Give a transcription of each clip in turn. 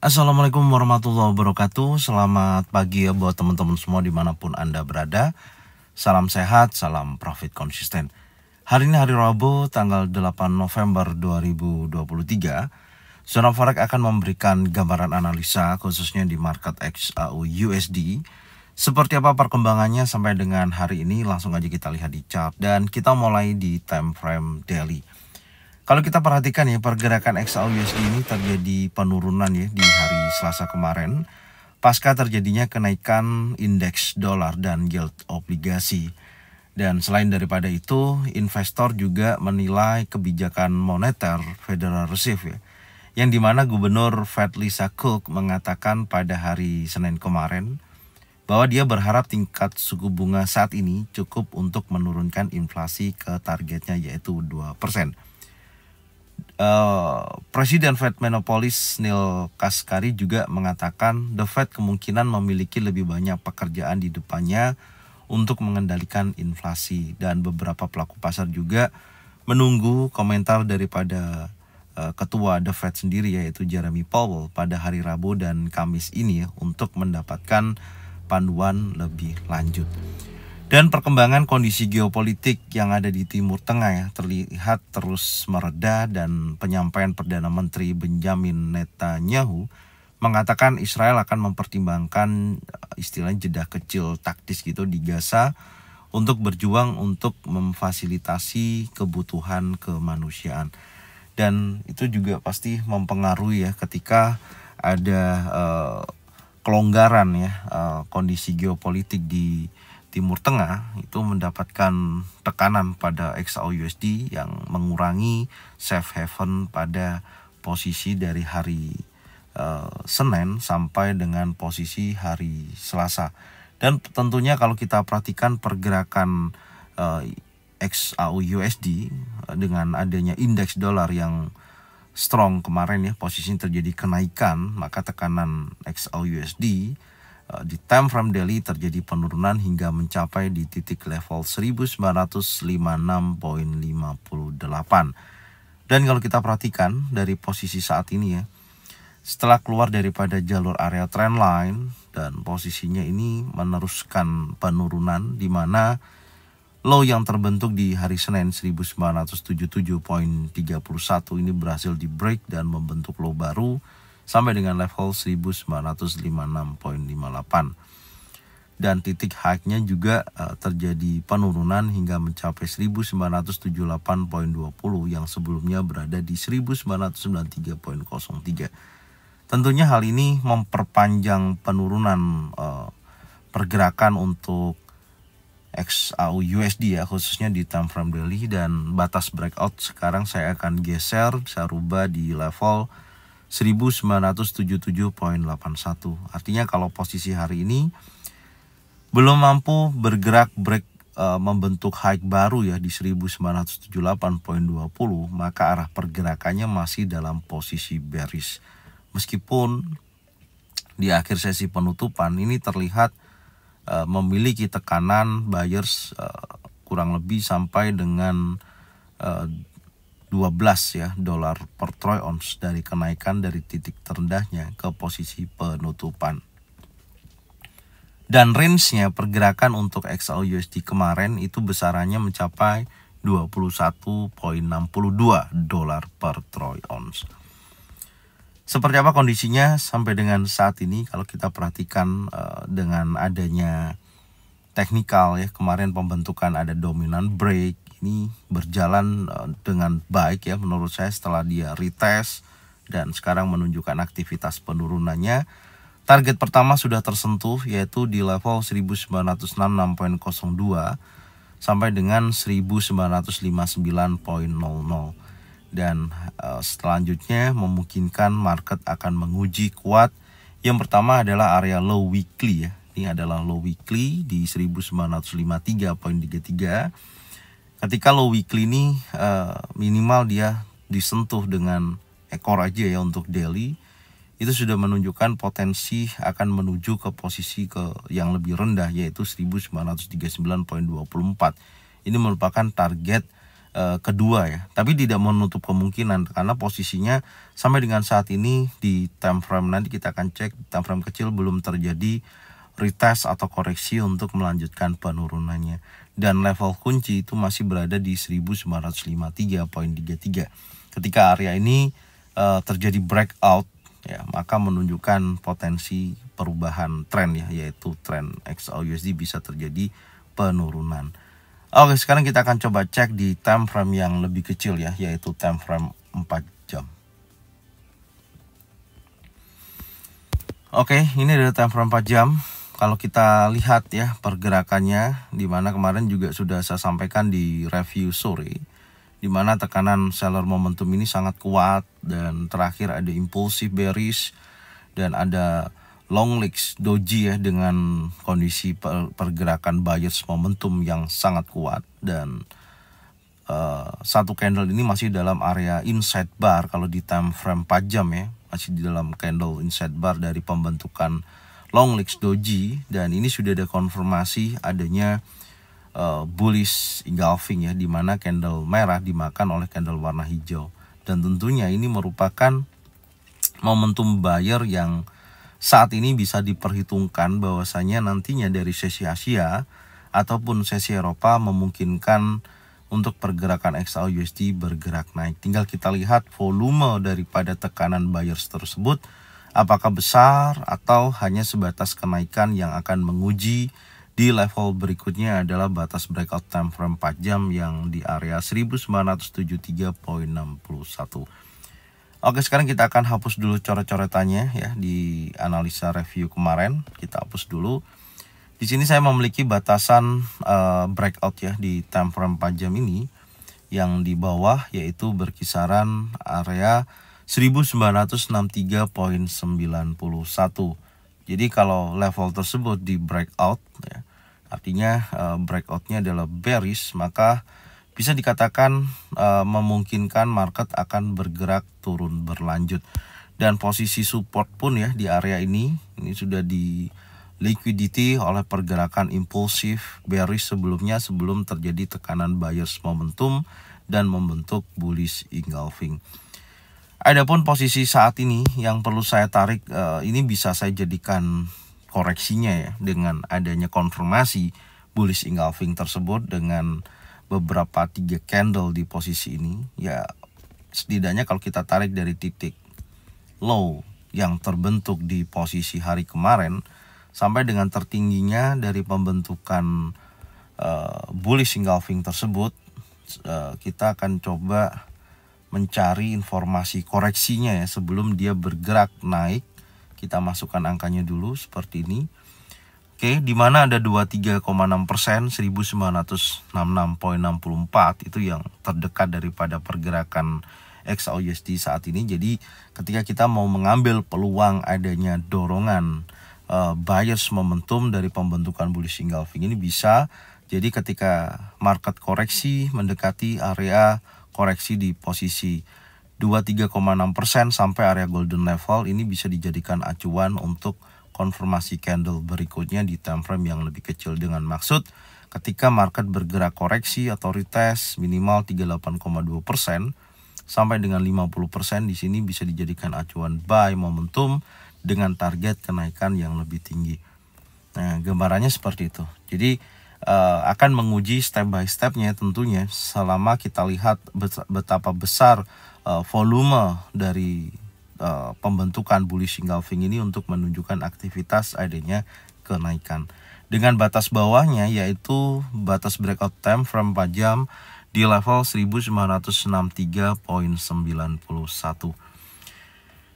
Assalamualaikum warahmatullahi wabarakatuh Selamat pagi ya buat teman-teman semua dimanapun Anda berada Salam sehat, salam profit konsisten Hari ini hari Rabu tanggal 8 November 2023 Zona Forex akan memberikan gambaran analisa khususnya di market XAU USD Seperti apa perkembangannya sampai dengan hari ini langsung aja kita lihat di chart Dan kita mulai di time frame daily kalau kita perhatikan ya pergerakan XAUUSD ini terjadi penurunan ya di hari Selasa kemarin pasca terjadinya kenaikan indeks dolar dan yield obligasi. Dan selain daripada itu, investor juga menilai kebijakan moneter Federal Reserve ya, yang dimana Gubernur Fed Lisa Cook mengatakan pada hari Senin kemarin bahwa dia berharap tingkat suku bunga saat ini cukup untuk menurunkan inflasi ke targetnya yaitu 2%. Uh, Presiden Fed Menopolis Neil Kaskari juga mengatakan The Fed kemungkinan memiliki lebih banyak pekerjaan di depannya untuk mengendalikan inflasi dan beberapa pelaku pasar juga menunggu komentar daripada uh, ketua The Fed sendiri yaitu Jeremy Powell pada hari Rabu dan Kamis ini ya, untuk mendapatkan panduan lebih lanjut. Dan perkembangan kondisi geopolitik yang ada di Timur Tengah ya, terlihat terus mereda dan penyampaian Perdana Menteri Benjamin Netanyahu mengatakan Israel akan mempertimbangkan eh, istilahnya jeda kecil taktis gitu di Gaza untuk berjuang untuk memfasilitasi kebutuhan kemanusiaan. Dan itu juga pasti mempengaruhi ya ketika ada uh, kelonggaran ya uh, kondisi geopolitik di Timur Tengah itu mendapatkan tekanan pada XAU USD yang mengurangi safe haven pada posisi dari hari uh, Senin sampai dengan posisi hari Selasa. Dan tentunya kalau kita perhatikan pergerakan uh, eh, USD eh, dengan adanya indeks dolar yang strong kemarin ya posisi terjadi kenaikan maka tekanan XAU USD Eh, di time frame daily terjadi penurunan hingga mencapai di titik level 1956.58. Dan kalau kita perhatikan dari posisi saat ini ya, setelah keluar daripada jalur area trendline dan posisinya ini meneruskan penurunan di mana low yang terbentuk di hari Senin 1977.31 ini berhasil di break dan membentuk low baru sampai dengan level 1956.58 dan titik high-nya juga eh, terjadi penurunan hingga mencapai 1978.20 yang sebelumnya berada di 1993.03. Tentunya hal ini memperpanjang penurunan uh, pergerakan untuk XAU USD ya khususnya di time frame daily dan batas breakout sekarang saya akan geser saya rubah di level 1977.81. Artinya kalau posisi hari ini belum mampu bergerak break uh, membentuk high baru ya di 1978.20 maka arah pergerakannya masih dalam posisi bearish. Meskipun di akhir sesi penutupan ini terlihat uh, memiliki tekanan buyers uh, kurang lebih sampai dengan 12 ya dolar per troy ounce dari kenaikan dari titik terendahnya ke posisi penutupan. Dan range-nya pergerakan untuk XLUSD kemarin itu besarannya mencapai 21.62 dolar per troy ounce. Seperti apa kondisinya sampai dengan saat ini kalau kita perhatikan eh, dengan adanya teknikal ya kemarin pembentukan ada dominan break ini berjalan eh, dengan baik ya menurut saya setelah dia retest dan sekarang menunjukkan aktivitas penurunannya. Target pertama sudah tersentuh yaitu di level 1906.02 sampai dengan 1959.00 dan eh, selanjutnya memungkinkan market akan menguji kuat. Yang pertama adalah area low weekly ya. Ini adalah low weekly di 1953.33 ketika low weekly ini eh, minimal dia disentuh dengan ekor aja ya untuk daily itu sudah menunjukkan potensi akan menuju ke posisi ke yang lebih rendah yaitu 1939.24 ini merupakan target eh, kedua ya tapi tidak menutup kemungkinan karena posisinya sampai dengan saat ini di time frame nanti kita akan cek time frame kecil belum terjadi retest atau koreksi untuk melanjutkan penurunannya dan level kunci itu masih berada di 1953.33. Ketika area ini uh, terjadi breakout ya, maka menunjukkan potensi perubahan tren ya, yaitu tren XAUUSD bisa terjadi penurunan. Oke, sekarang kita akan coba cek di time frame yang lebih kecil ya, yaitu time frame 4 jam. Oke, ini adalah time frame 4 jam kalau kita lihat ya pergerakannya di mana kemarin juga sudah saya sampaikan di review sore di mana tekanan seller momentum ini sangat kuat dan terakhir ada impulsif bearish dan ada long legs doji ya dengan kondisi pergerakan buyers momentum yang sangat kuat dan uh, satu candle ini masih dalam area inside bar kalau di time frame 4 jam ya masih di dalam candle inside bar dari pembentukan long legs doji dan ini sudah ada konfirmasi adanya uh, bullish engulfing ya dimana candle merah dimakan oleh candle warna hijau dan tentunya ini merupakan momentum buyer yang saat ini bisa diperhitungkan bahwasanya nantinya dari sesi Asia ataupun sesi Eropa memungkinkan untuk pergerakan XAUUSD bergerak naik. Tinggal kita lihat volume daripada tekanan buyers tersebut apakah besar atau hanya sebatas kenaikan yang akan menguji di level berikutnya adalah batas breakout time frame 4 jam yang di area 1973.61. Oke, sekarang kita akan hapus dulu coret-coretannya ya di analisa review kemarin. Kita hapus dulu. Di sini saya memiliki batasan uh, breakout ya di time frame 4 jam ini yang di bawah yaitu berkisaran area 1963.91. Jadi kalau level tersebut di breakout ya, artinya uh, breakoutnya adalah bearish maka bisa dikatakan uh, memungkinkan market akan bergerak turun berlanjut dan posisi support pun ya di area ini ini sudah di liquidity oleh pergerakan impulsif bearish sebelumnya sebelum terjadi tekanan buyers momentum dan membentuk bullish engulfing. Adapun posisi saat ini yang perlu saya tarik eh, ini bisa saya jadikan koreksinya ya dengan adanya konfirmasi bullish engulfing tersebut dengan beberapa tiga candle di posisi ini ya setidaknya kalau kita tarik dari titik low yang terbentuk di posisi hari kemarin sampai dengan tertingginya dari pembentukan uh, bullish engulfing tersebut uh, kita akan coba mencari informasi koreksinya ya sebelum dia bergerak naik kita masukkan angkanya dulu seperti ini Oke, di mana ada 23,6 persen, 1966.64 itu yang terdekat daripada pergerakan XAUSD saat ini. Jadi ketika kita mau mengambil peluang adanya dorongan uh, bias momentum dari pembentukan bullish engulfing ini bisa. Jadi ketika market koreksi mendekati area koreksi di posisi 23,6% sampai area golden level ini bisa dijadikan acuan untuk konfirmasi candle berikutnya di time frame yang lebih kecil dengan maksud ketika market bergerak koreksi atau retest minimal 38,2% sampai dengan 50% di sini bisa dijadikan acuan buy momentum dengan target kenaikan yang lebih tinggi. Nah, gambarannya seperti itu. Jadi Eh, akan menguji step by stepnya tentunya selama kita lihat betapa besar uh, volume dari uh, pembentukan bullish engulfing ini untuk menunjukkan aktivitas adanya kenaikan dengan batas bawahnya yaitu batas breakout time from 4 jam di level 1963.91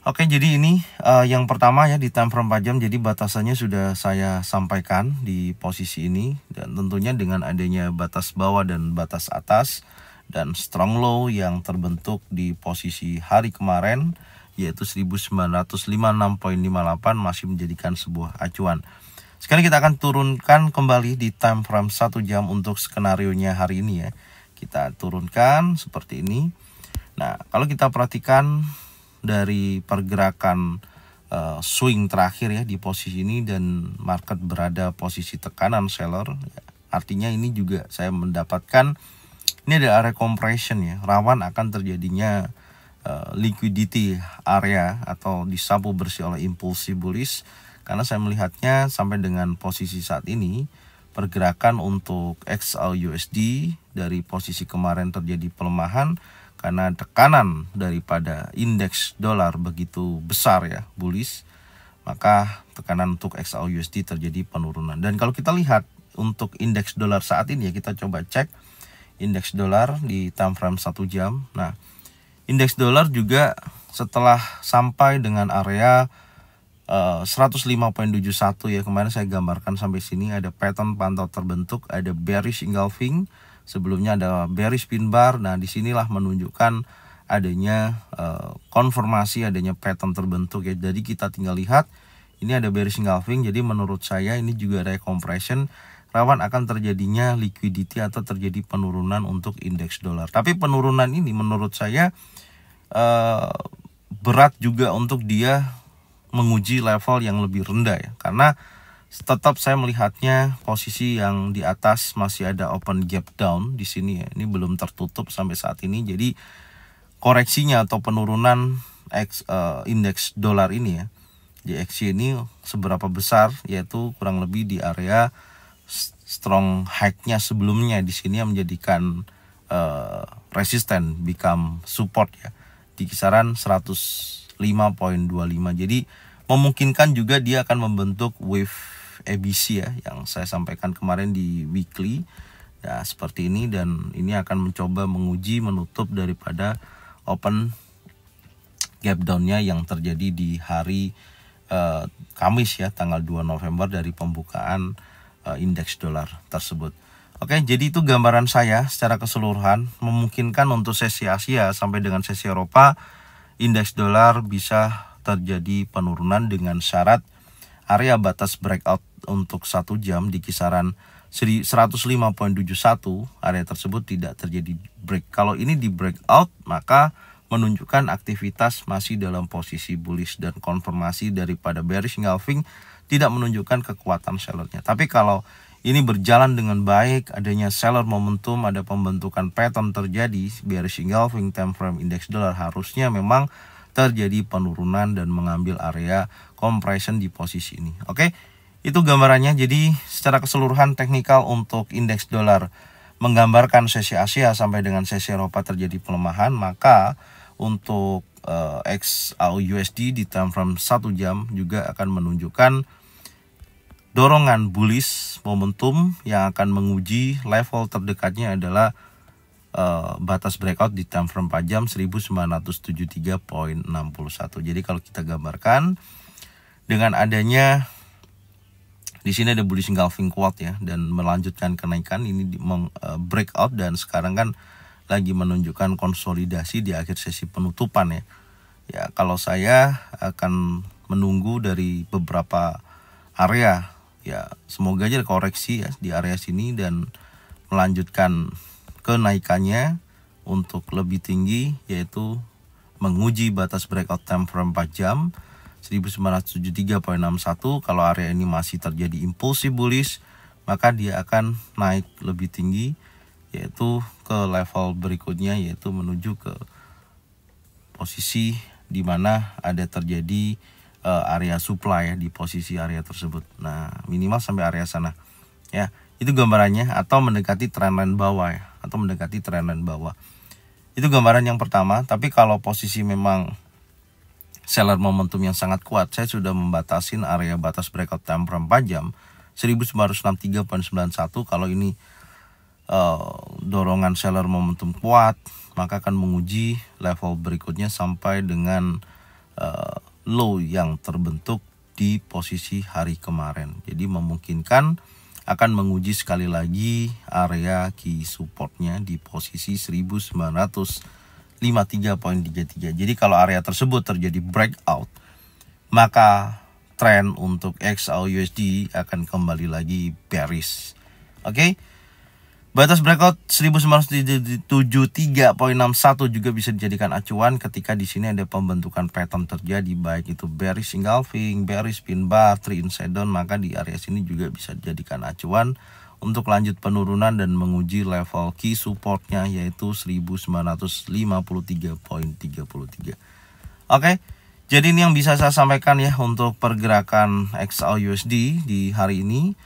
Oke, jadi ini uh, yang pertama ya di time frame 4 jam. Jadi batasannya sudah saya sampaikan di posisi ini dan tentunya dengan adanya batas bawah dan batas atas dan strong low yang terbentuk di posisi hari kemarin yaitu 1956.58 masih menjadikan sebuah acuan. Sekarang kita akan turunkan kembali di time frame 1 jam untuk skenario-nya hari ini ya. Kita turunkan seperti ini. Nah, kalau kita perhatikan dari pergerakan uh, swing terakhir ya di posisi ini dan market berada posisi tekanan seller artinya ini juga saya mendapatkan ini ada area compression ya rawan akan terjadinya uh, liquidity area atau disapu bersih oleh impulsi bullish karena saya melihatnya sampai dengan posisi saat ini pergerakan untuk XAUUSD dari posisi kemarin terjadi pelemahan karena tekanan daripada indeks dolar begitu besar ya bullish maka tekanan untuk XAUUSD terjadi penurunan dan kalau kita lihat untuk indeks dolar saat ini ya kita coba cek indeks dolar di time frame 1 jam nah indeks dolar juga setelah sampai dengan area eh, uh, 105.71 ya kemarin saya gambarkan sampai sini ada pattern pantau terbentuk ada bearish engulfing sebelumnya ada bearish pin bar nah disinilah menunjukkan adanya eh, konfirmasi adanya pattern terbentuk ya jadi kita tinggal lihat ini ada bearish engulfing jadi menurut saya ini juga ada compression rawan akan terjadinya liquidity atau terjadi penurunan untuk indeks dolar tapi penurunan ini menurut saya eh, berat juga untuk dia menguji level yang lebih rendah ya karena tetap saya melihatnya posisi yang di atas masih ada open gap down di sini ya. Ini belum tertutup sampai saat ini. Jadi koreksinya atau penurunan X, uh, indeks dolar ini ya. di X ini seberapa besar yaitu kurang lebih di area strong high-nya sebelumnya di sini yang menjadikan uh, resisten become support ya di kisaran 105.25. Jadi memungkinkan juga dia akan membentuk wave ABC ya yang saya sampaikan kemarin di weekly ya seperti ini dan ini akan mencoba menguji menutup daripada open gap downnya yang terjadi di hari eh, Kamis ya tanggal 2 November dari pembukaan eh, indeks dolar tersebut. Oke, jadi itu gambaran saya secara keseluruhan memungkinkan untuk sesi Asia sampai dengan sesi Eropa indeks dolar bisa terjadi penurunan dengan syarat area batas breakout untuk satu jam di kisaran 105.71 area tersebut tidak terjadi break. Kalau ini di breakout maka menunjukkan aktivitas masih dalam posisi bullish dan konfirmasi daripada bearish engulfing tidak menunjukkan kekuatan sellernya. Tapi kalau ini berjalan dengan baik, adanya seller momentum, ada pembentukan pattern terjadi, bearish engulfing time frame index dollar harusnya memang terjadi penurunan dan mengambil area compression di posisi ini. Oke. Okay? Itu gambarannya. Jadi secara keseluruhan teknikal untuk indeks dolar menggambarkan sesi Asia sampai dengan sesi Eropa terjadi pelemahan, maka untuk uh, eh, XAU USD di time frame 1 jam juga akan menunjukkan dorongan bullish momentum yang akan menguji level terdekatnya adalah uh, batas breakout di time frame 4 jam 1973.61. Jadi kalau kita gambarkan dengan adanya di sini ada bullish engulfing kuat ya dan melanjutkan kenaikan ini meng, eh, breakout dan sekarang kan lagi menunjukkan konsolidasi di akhir sesi penutupan ya. Ya, kalau saya akan menunggu dari beberapa area ya semoga aja koreksi ya di area sini dan melanjutkan kenaikannya untuk lebih tinggi yaitu menguji batas breakout time frame 4 jam 1973.61 kalau area ini masih terjadi impulsif bullish maka dia akan naik lebih tinggi yaitu ke level berikutnya yaitu menuju ke posisi di mana ada terjadi uh, area supply ya di posisi area tersebut. Nah, minimal sampai area sana. Ya, itu gambarannya atau mendekati trendline bawah ya atau mendekati trendline bawah. Itu gambaran yang pertama, tapi kalau posisi memang seller momentum yang sangat kuat. Saya sudah membatasin area batas breakout time frame 4 jam 1963.91 kalau ini uh, dorongan seller momentum kuat, maka akan menguji level berikutnya sampai dengan uh, low yang terbentuk di posisi hari kemarin. Jadi memungkinkan akan menguji sekali lagi area key supportnya di posisi 1900 53.33. Jadi kalau area tersebut terjadi breakout, maka tren untuk XAUUSD akan kembali lagi bearish. Oke. Okay? Batas breakout 1973.61 juga bisa dijadikan acuan ketika di sini ada pembentukan pattern terjadi baik itu bearish engulfing, bearish pin bar, three down maka di area sini juga bisa dijadikan acuan untuk lanjut penurunan dan menguji level key supportnya yaitu 1953.33. Oke, jadi ini yang bisa saya sampaikan ya untuk pergerakan XAUUSD di hari ini.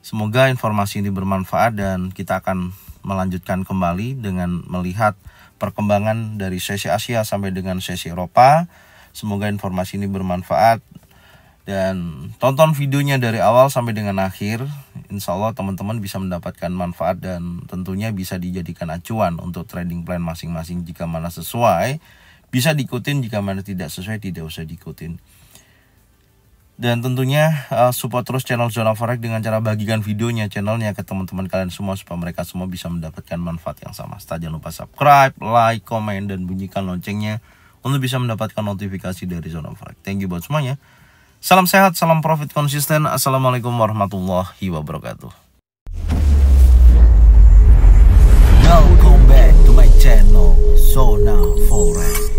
Semoga informasi ini bermanfaat dan kita akan melanjutkan kembali dengan melihat perkembangan dari sesi Asia sampai dengan sesi Eropa. Semoga informasi ini bermanfaat dan tonton videonya dari awal sampai dengan akhir Insya Allah teman-teman bisa mendapatkan manfaat dan tentunya bisa dijadikan acuan untuk trading plan masing-masing jika mana sesuai bisa diikutin jika mana tidak sesuai tidak usah diikutin dan tentunya eh, support terus channel Zona Forex dengan cara bagikan videonya channelnya ke teman-teman kalian semua supaya mereka semua bisa mendapatkan manfaat yang sama. Setelah jangan lupa subscribe, like, komen, dan bunyikan loncengnya untuk bisa mendapatkan notifikasi dari Zona Forex. Thank you buat semuanya. Salam sehat, salam profit konsisten. Assalamualaikum warahmatullahi wabarakatuh. Welcome back to my channel, Zona Forex.